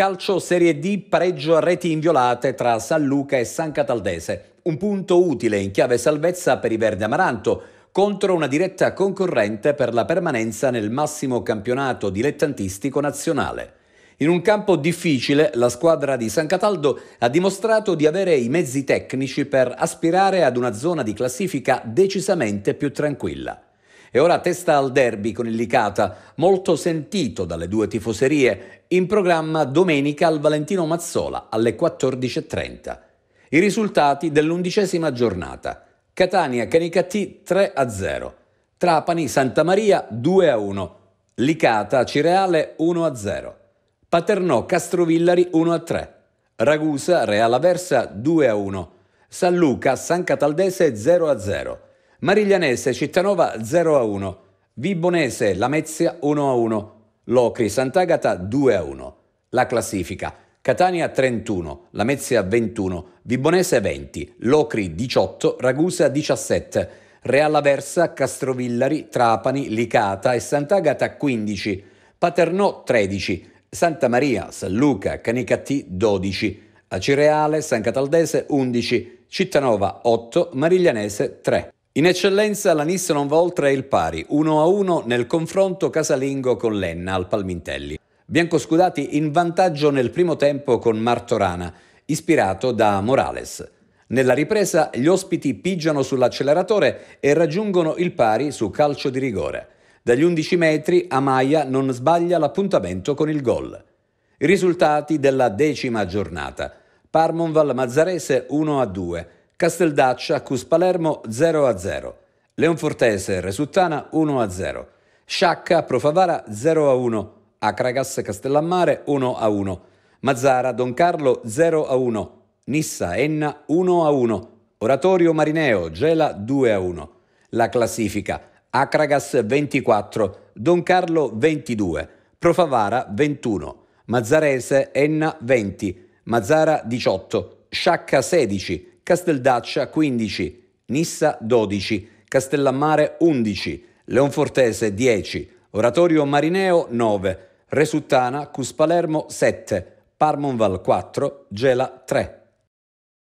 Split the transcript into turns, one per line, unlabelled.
Calcio Serie D, pareggio a reti inviolate tra San Luca e San Cataldese. Un punto utile in chiave salvezza per i Verde Amaranto contro una diretta concorrente per la permanenza nel massimo campionato dilettantistico nazionale. In un campo difficile, la squadra di San Cataldo ha dimostrato di avere i mezzi tecnici per aspirare ad una zona di classifica decisamente più tranquilla e ora testa al derby con il Licata, molto sentito dalle due tifoserie, in programma domenica al Valentino Mazzola alle 14.30. I risultati dell'undicesima giornata. Catania Canicattì 3-0, Trapani Santa Maria 2-1, Licata Cireale 1-0, Paternò Castrovillari 1-3, Ragusa Real Aversa 2-1, San Luca San Cataldese 0-0. Mariglianese, Cittanova 0-1, a Vibonese, Lamezia 1-1, a Locri, Sant'Agata 2-1. a La classifica. Catania 31, Lamezia 21, Vibonese 20, Locri 18, Ragusa 17, Real Aversa, Castrovillari, Trapani, Licata e Sant'Agata 15, Paternò 13, Santa Maria, San Luca, Canicattì 12, Acireale, San Cataldese 11, Cittanova 8, Mariglianese 3. In eccellenza la Nis non va oltre il pari, 1 a 1 nel confronto casalingo con l'Enna al Palmintelli. Biancoscudati in vantaggio nel primo tempo con Martorana, ispirato da Morales. Nella ripresa gli ospiti pigiano sull'acceleratore e raggiungono il pari su calcio di rigore. Dagli 11 metri Amaia non sbaglia l'appuntamento con il gol. risultati della decima giornata. Parmonval Mazzarese 1 a 2. Casteldaccia, Cus Palermo 0-0, a Leonfortese, Resuttana 1-0, a Sciacca, Profavara 0-1, a Acragas, Castellammare 1-1, a Mazzara, Don Carlo 0-1, a Nissa, Enna 1-1, a Oratorio Marineo, Gela 2-1. a La classifica, Acragas 24, Don Carlo 22, Profavara 21, Mazzarese, Enna 20, Mazzara 18, Sciacca 16, Casteldaccia 15, Nissa 12, Castellammare 11, Leonfortese 10, Oratorio Marineo 9, Resuttana Cuspalermo 7, Parmonval 4, Gela 3.